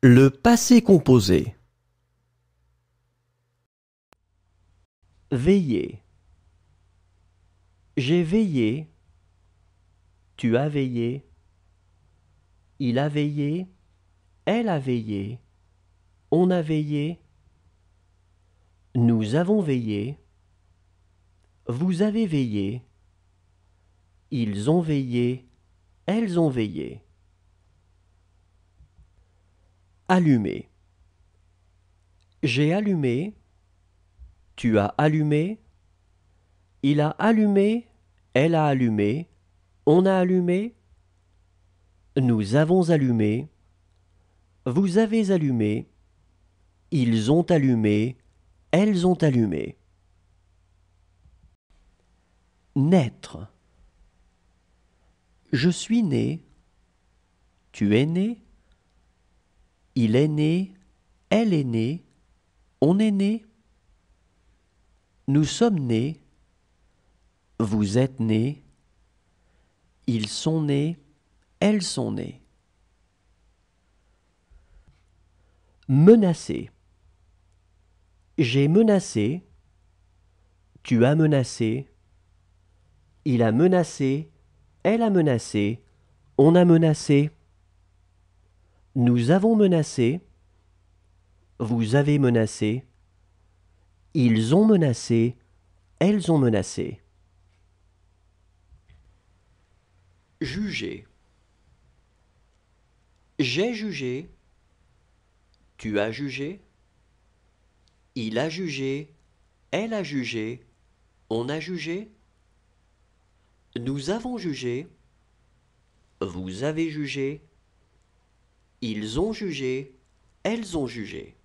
Le passé composé. Veiller. J'ai veillé. Tu as veillé. Il a veillé. Elle a veillé. On a veillé. Nous avons veillé. Vous avez veillé. Ils ont veillé. Elles ont veillé. Allumer. J'ai allumé, tu as allumé, il a allumé, elle a allumé, on a allumé, nous avons allumé, vous avez allumé, ils ont allumé, elles ont allumé. Naître. Je suis né, tu es né, il est né, elle est née, on est né. Nous sommes nés, vous êtes nés, ils sont nés, elles sont nées. Menacer. J'ai menacé, tu as menacé, il a menacé, elle a menacé, on a menacé. Nous avons menacé. Vous avez menacé. Ils ont menacé. Elles ont menacé. Juger. J'ai jugé. Tu as jugé. Il a jugé. Elle a jugé. On a jugé. Nous avons jugé. Vous avez jugé. Ils ont jugé, elles ont jugé.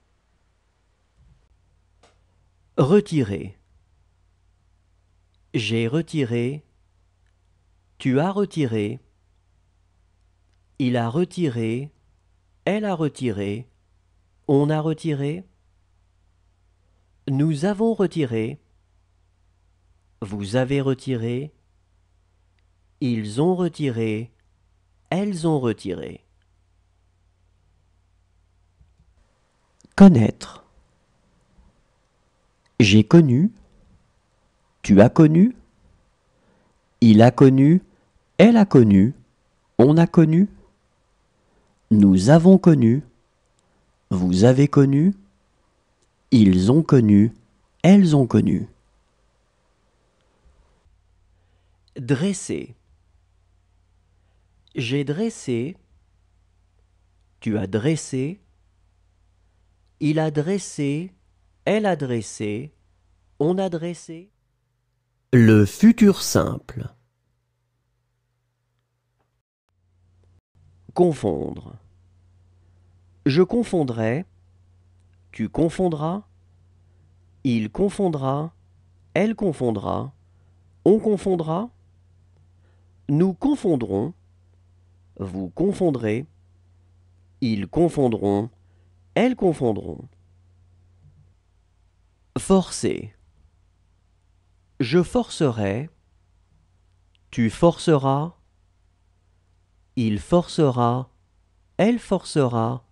Retirer. J'ai retiré. Tu as retiré. Il a retiré. Elle a retiré. On a retiré. Nous avons retiré. Vous avez retiré. Ils ont retiré. Elles ont retiré. Connaître. J'ai connu. Tu as connu. Il a connu. Elle a connu. On a connu. Nous avons connu. Vous avez connu. Ils ont connu. Elles ont connu. Dresser. J'ai dressé. Tu as dressé. Il a dressé, elle a dressé, on a dressé. Le futur simple. Confondre. Je confondrai, tu confondras, il confondra, elle confondra, on confondra, nous confondrons, vous confondrez, ils confondront, elles confondront. Forcer. Je forcerai. Tu forceras. Il forcera. Elle forcera.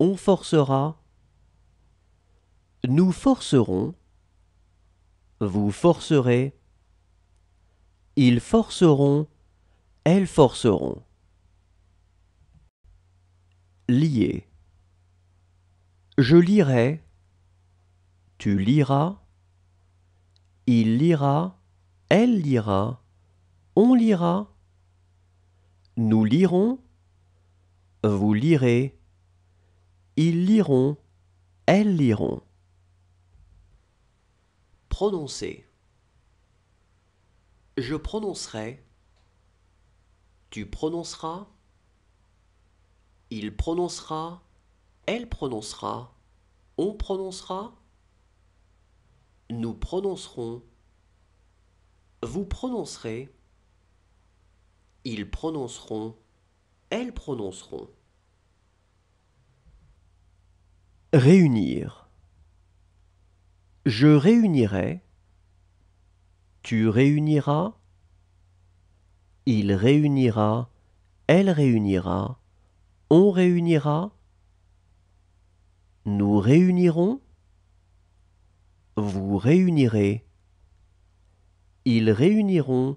On forcera. Nous forcerons. Vous forcerez. Ils forceront. Elles forceront. Lier. Je lirai, tu liras, il lira, elle lira, on lira, nous lirons, vous lirez, ils liront, elles liront. Prononcer. Je prononcerai, tu prononceras, il prononcera, elle prononcera, on prononcera, nous prononcerons, vous prononcerez, ils prononceront, elles prononceront. Réunir. Je réunirai. Tu réuniras. Il réunira. Elle réunira. On réunira. Nous réunirons. Vous réunirez. Ils réuniront.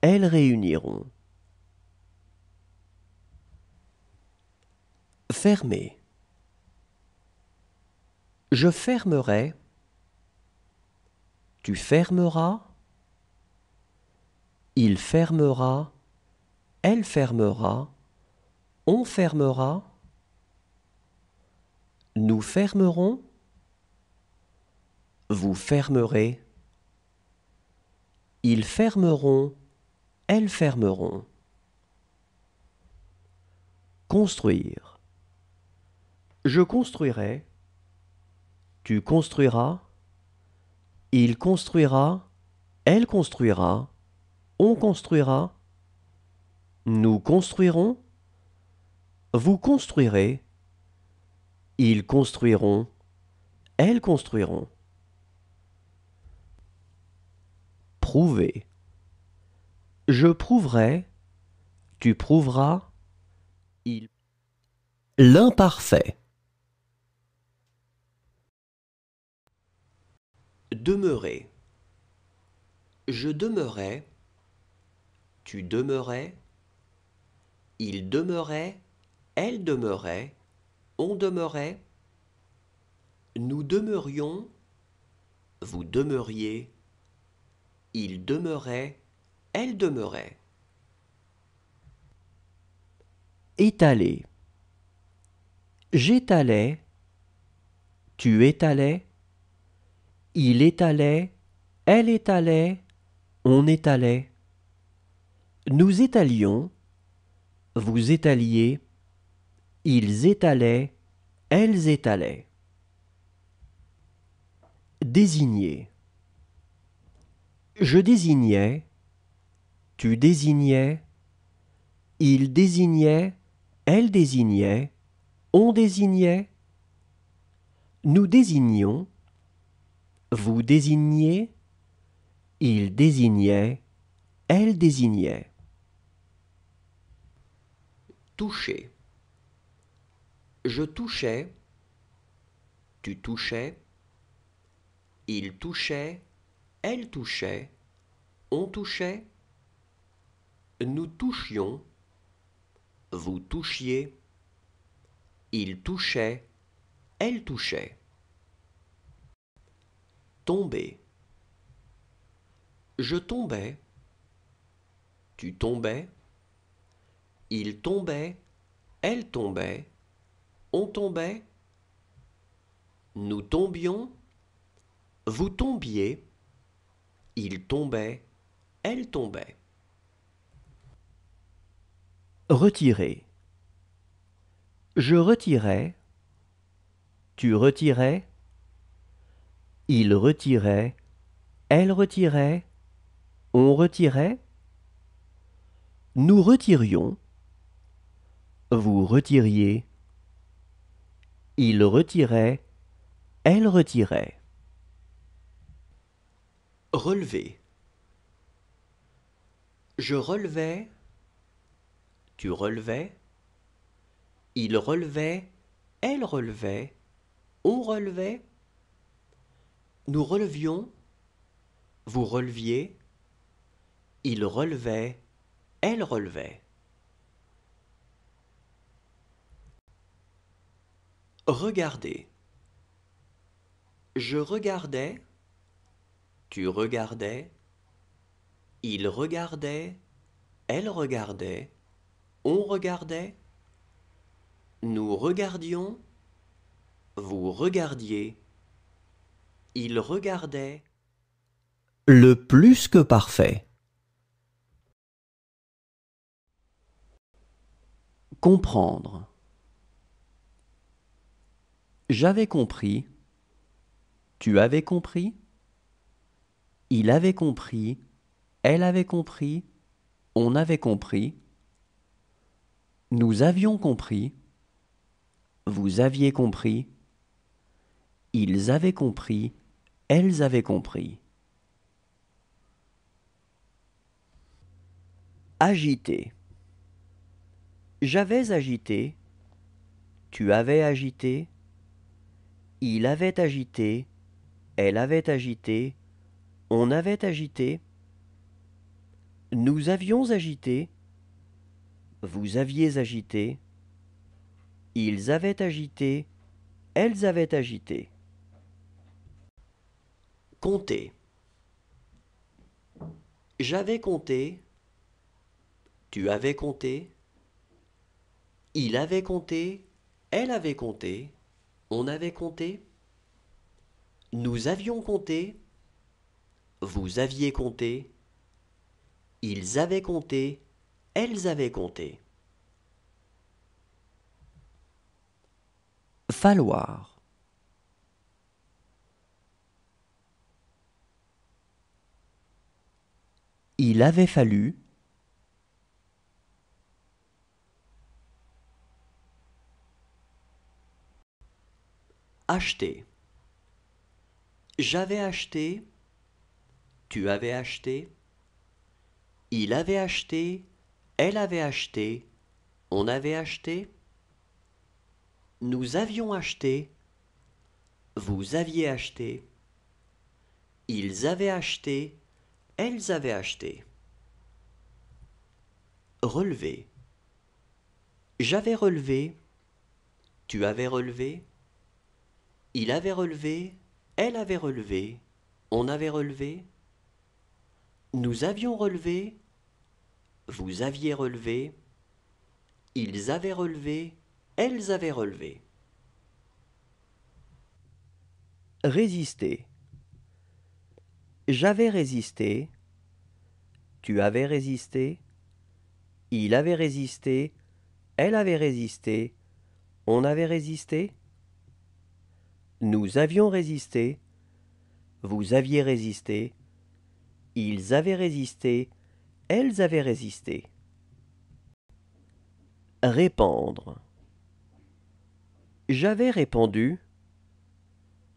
Elles réuniront. Fermer. Je fermerai. Tu fermeras. Il fermera. Elle fermera. On fermera. Nous fermerons. Vous fermerez. Ils fermeront. Elles fermeront. Construire. Je construirai. Tu construiras. Il construira. Elle construira. On construira. Nous construirons. Vous construirez. Ils construiront, elles construiront. Prouver. Je prouverai, tu prouveras, il. L'imparfait. Demeurer. Je demeurais, tu demeurais, il demeurait, elle demeurait, on demeurait, nous demeurions, vous demeuriez, il demeurait, elle demeurait. Étaler. J'étalais, tu étalais, il étalait, elle étalait, on étalait. Nous étalions, vous étaliez, ils étalaient, elles étalaient. Désigner. Je désignais, tu désignais, il désignait, elle désignait, on désignait, nous désignions, vous désigniez, il désignait, elle désignait. Toucher. Je touchais, tu touchais, il touchait, elle touchait, on touchait, nous touchions, vous touchiez, il touchait, elle touchait. Tomber. Je tombais, tu tombais, il tombait, elle tombait, on tombait, nous tombions, vous tombiez, il tombait, elle tombait. Retirer. Je retirais, tu retirais, il retirait, elle retirait, on retirait, nous retirions, vous retiriez, il retirait. Elle retirait. Relever. Je relevais. Tu relevais. Il relevait. Elle relevait. On relevait. Nous relevions. Vous releviez. Il relevait. Elle relevait. Regarder. Je regardais. Tu regardais. Il regardait. Elle regardait. On regardait. Nous regardions. Vous regardiez. Il regardait. Le plus que parfait. Comprendre. J'avais compris. Tu avais compris. Il avait compris. Elle avait compris. On avait compris. Nous avions compris. Vous aviez compris. Ils avaient compris. Elles avaient compris. Agiter J'avais agité. Tu avais agité. Il avait agité, elle avait agité, on avait agité, nous avions agité, vous aviez agité, ils avaient agité, elles avaient agité. Compter. J'avais compté, tu avais compté, il avait compté, elle avait compté. On avait compté. Nous avions compté. Vous aviez compté. Ils avaient compté. Elles avaient compté. Falloir. Il avait fallu. Acheter. J'avais acheté. Tu avais acheté. Il avait acheté. Elle avait acheté. On avait acheté. Nous avions acheté. Vous aviez acheté. Ils avaient acheté. Elles avaient acheté. Relever. J'avais relevé. Tu avais relevé. Il avait relevé, elle avait relevé, on avait relevé, nous avions relevé, vous aviez relevé, ils avaient relevé, elles avaient relevé. Résister. J'avais résisté, tu avais résisté, il avait résisté, elle avait résisté, on avait résisté. Nous avions résisté, vous aviez résisté, ils avaient résisté, elles avaient résisté. Répandre. J'avais répandu,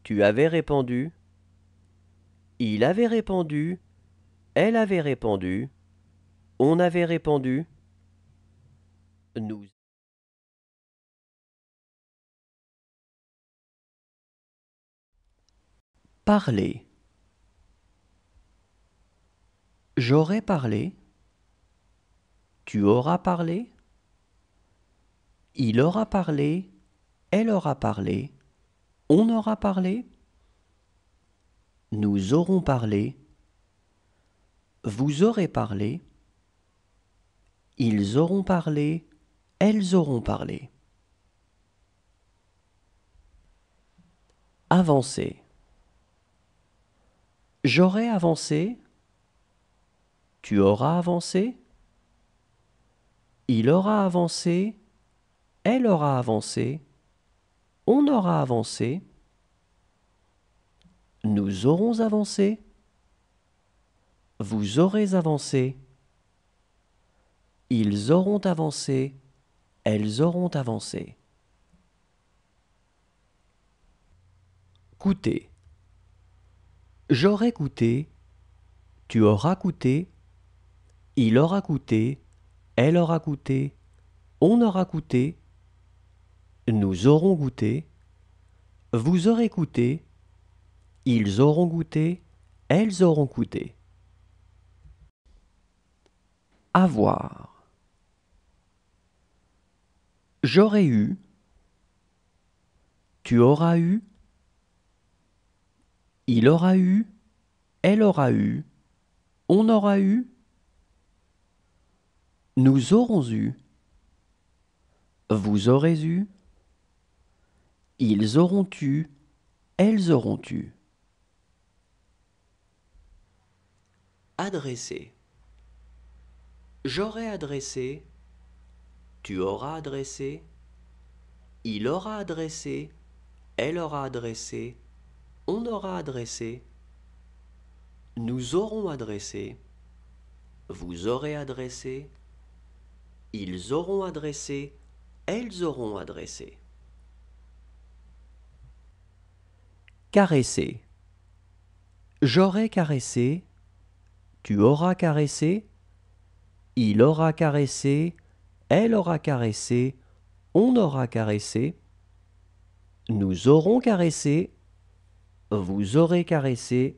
tu avais répandu, il avait répandu, elle avait répandu, on avait répandu, nous. Parler. J'aurai parlé. Tu auras parlé. Il aura parlé. Elle aura parlé. On aura parlé. Nous aurons parlé. Vous aurez parlé. Ils auront parlé. Elles auront parlé. Avancer. J'aurai avancé. Tu auras avancé. Il aura avancé. Elle aura avancé. On aura avancé. Nous aurons avancé. Vous aurez avancé. Ils auront avancé. Elles auront avancé. Coûter. J'aurai coûté, tu auras coûté, il aura coûté, elle aura coûté, on aura coûté, nous aurons goûté, vous aurez coûté, ils auront goûté, elles auront coûté. Avoir. J'aurai eu, tu auras eu, il aura eu, elle aura eu, on aura eu, nous aurons eu, vous aurez eu, ils auront eu, elles auront eu. Adresser. J'aurai adressé, tu auras adressé, il aura adressé, elle aura adressé, on aura adressé, nous aurons adressé, vous aurez adressé, ils auront adressé, elles auront adressé. Caresser. J'aurai caressé, tu auras caressé, il aura caressé, elle aura caressé, on aura caressé, nous aurons caressé, vous aurez caressé.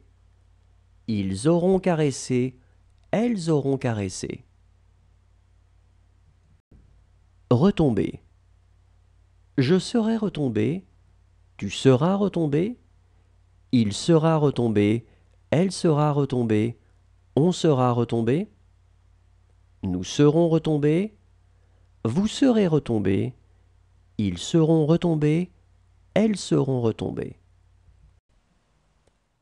Ils auront caressé. Elles auront caressé. Retomber. Je serai retombé. Tu seras retombé. Il sera retombé. Elle sera retombée. On sera retombé. Nous serons retombés. Vous serez retombés. Ils seront retombés. Elles seront retombées.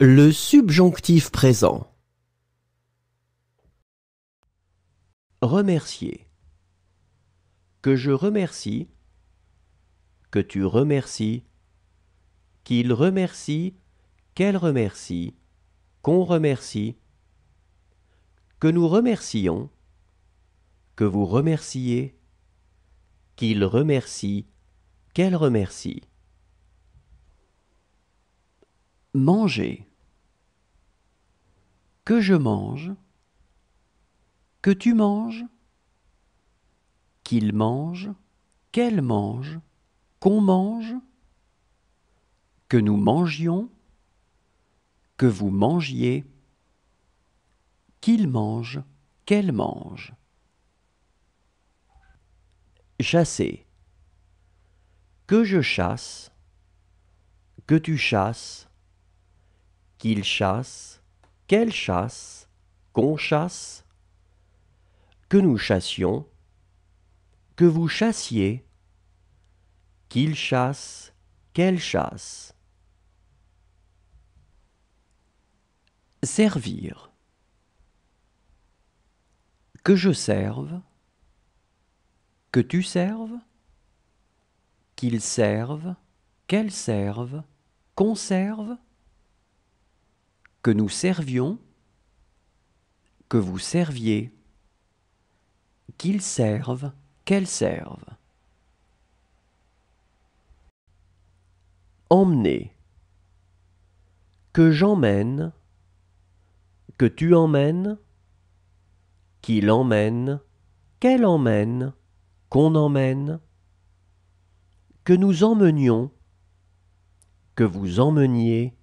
Le subjonctif présent. Remercier. Que je remercie. Que tu remercies. Qu'il remercie. Qu'elle remercie. Qu'on remercie. Que nous remercions. Que vous remerciez. Qu'il remercie. Qu'elle remercie. Manger que je mange, que tu manges, qu'il mange, qu'elle mange, qu'on mange, que nous mangions, que vous mangiez, qu'il mange, qu'elle mange. Chasser. Que je chasse, que tu chasses, qu'il chasse, qu'elle chasse, qu'on chasse, que nous chassions, que vous chassiez, qu'il chasse, qu'elle chasse. Servir. Que je serve, que tu serves, qu'il serve qu'elle serve, qu'on serve, que nous servions, que vous serviez, qu'ils servent, qu'elles servent. Emmener. Que j'emmène, que tu emmènes, qu'il emmène, qu'elle emmène, qu'on emmène, que nous emmenions, que vous emmeniez,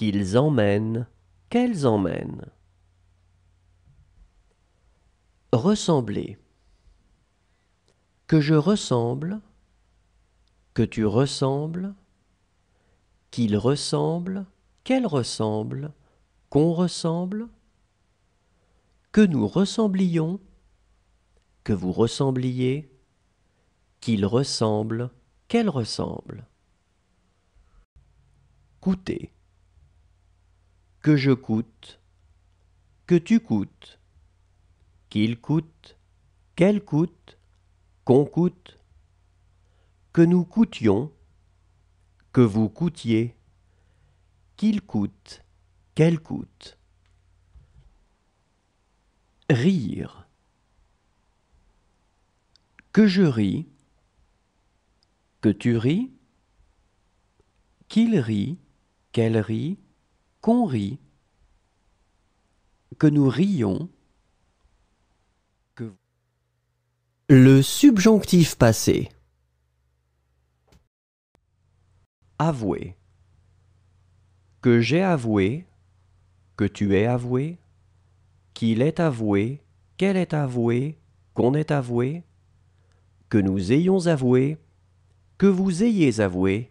qu'ils emmènent, qu'elles emmènent. Ressembler. Que je ressemble, que tu ressembles, qu'il ressemble, qu'elle ressemble, qu'on ressemble, que nous ressemblions, que vous ressembliez, qu'il ressemble, qu'elle ressemble. Coûter que je coûte, que tu coûtes, qu'il coûte, qu'elle coûte, qu'on coûte, que nous coûtions, que vous coûtiez, qu'il coûte, qu'elle coûte. Rire. Que je ris, que tu ris, qu'il rit, qu'elle rit, qu'on rit, que nous rions, que... Le subjonctif passé. Avouer. Que j'ai avoué, que tu es avoué, qu'il est avoué, qu'elle est avouée, qu'on est avoué, que nous ayons avoué, que vous ayez avoué,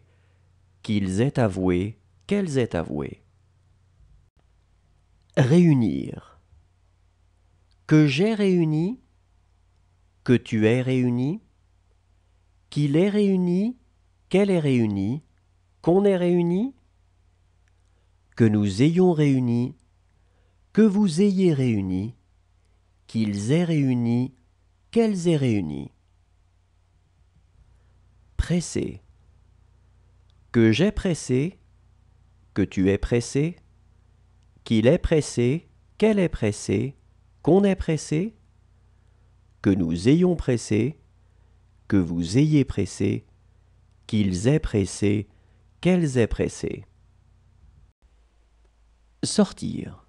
qu'ils aient avoué, qu'elles aient avoué. Réunir. Que j'ai réuni, que tu es réuni, qu'il est réuni, qu'elle est réunie, qu'on est réuni, que nous ayons réuni, que vous ayez réuni, qu'ils aient réuni, qu'elles aient réuni. Presser, Que j'ai pressé, que tu es pressé, qu'il est pressé, qu'elle est pressée, qu'on est pressé, que nous ayons pressé, que vous ayez pressé, qu'ils aient pressé, qu'elles aient pressé. Sortir.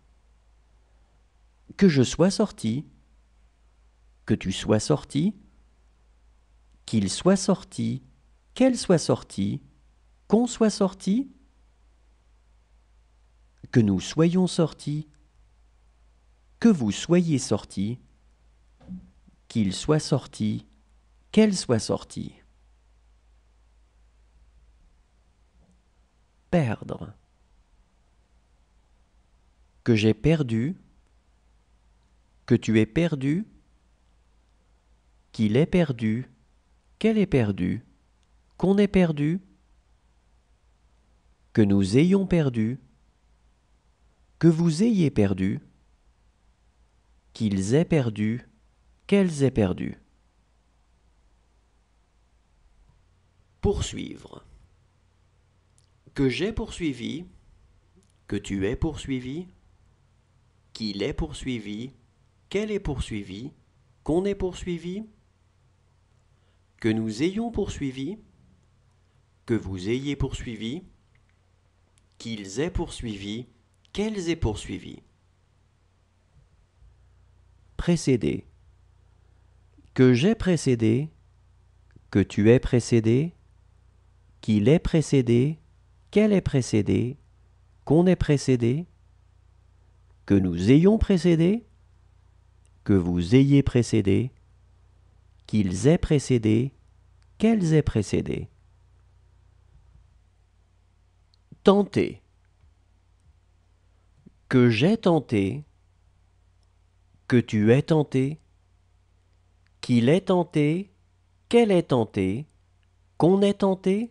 Que je sois sorti, que tu sois sorti, qu'il soit sorti, qu'elle soit sortie, qu'on soit sorti, que nous soyons sortis, que vous soyez sortis, qu'il soit sorti, qu'elle soit sortie. Perdre. Que j'ai perdu, que tu es perdu, qu'il est perdu, qu'elle est perdue, qu'on est perdu, que nous ayons perdu, que vous ayez perdu, qu'ils aient perdu, qu'elles aient perdu. Poursuivre. Que j'ai poursuivi, que tu aies poursuivi, qu'il est poursuivi, qu'elle est poursuivie, qu'on ait poursuivi, que nous ayons poursuivi, que vous ayez poursuivi, qu'ils aient poursuivi, qu'elles aient poursuivi. Précédé. Que j'ai précédé, que tu es précédé, qu'il est précédé, qu'elle est précédée, qu'on est précédé, que nous ayons précédé, que vous ayez précédé, qu'ils aient précédé, qu'elles aient précédé. Tentez que j'ai tenté, que tu es tenté, qu'il est tenté, qu'elle est tentée, qu'on est tenté.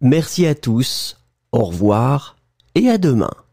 Merci à tous, au revoir et à demain.